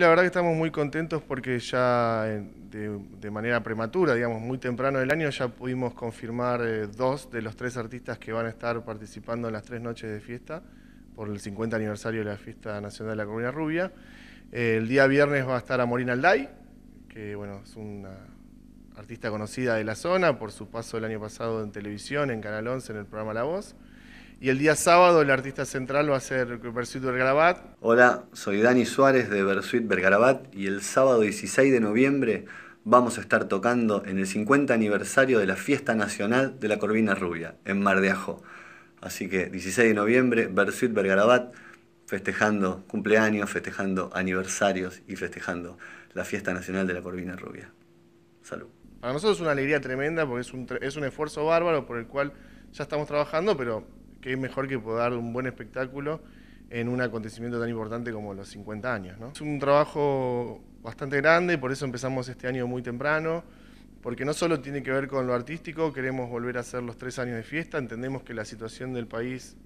La verdad que estamos muy contentos porque ya eh, de, manera prematura, digamos, muy temprano del año, ya pudimos confirmar eh, dos de los tres artistas que van a estar participando en las tres noches de fiesta por el 50 aniversario de la Fiesta Nacional de la Coruña Rubia. Eh, el día viernes va a estar a Morina Alday, que bueno, es una artista conocida de la zona por su paso el año pasado en televisión, en Canal 11, en el programa La Voz. Y el día sábado el artista central va a ser Bersuit Bergarabat. Hola, soy Dani Suárez de Bersuit Bergarabat y el sábado 16 de noviembre vamos a estar tocando en el 50 aniversario de la Fiesta Nacional de la Corvina Rubia, en Mar de Ajo. Así que 16 de noviembre, Bersuit Bergarabat, festejando cumpleaños, festejando aniversarios y festejando la Fiesta Nacional de la Corvina Rubia. Salud. Para nosotros es una alegría tremenda porque es un, es un esfuerzo bárbaro por el cual ya estamos trabajando, pero qué mejor que poder dar un buen espectáculo en un acontecimiento tan importante como los 50 años. ¿no? Es un trabajo bastante grande, por eso empezamos este año muy temprano, porque no solo tiene que ver con lo artístico, queremos volver a hacer los tres años de fiesta, entendemos que la situación del país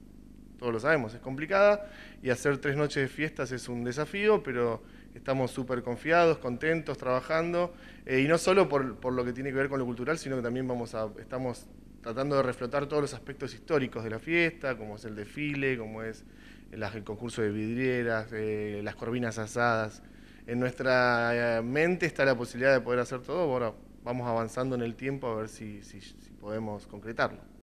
todos lo sabemos, es complicada y hacer tres noches de fiestas es un desafío, pero estamos súper confiados, contentos, trabajando, eh, y no solo por, lo que tiene que ver con lo cultural, sino que también vamos a, estamos tratando de reflotar todos los aspectos históricos de la fiesta, como es el desfile, como es el, concurso de vidrieras, eh, las corvinas asadas. En nuestra eh, mente está la posibilidad de poder hacer todo, ahora vamos avanzando en el tiempo a ver si podemos concretarlo.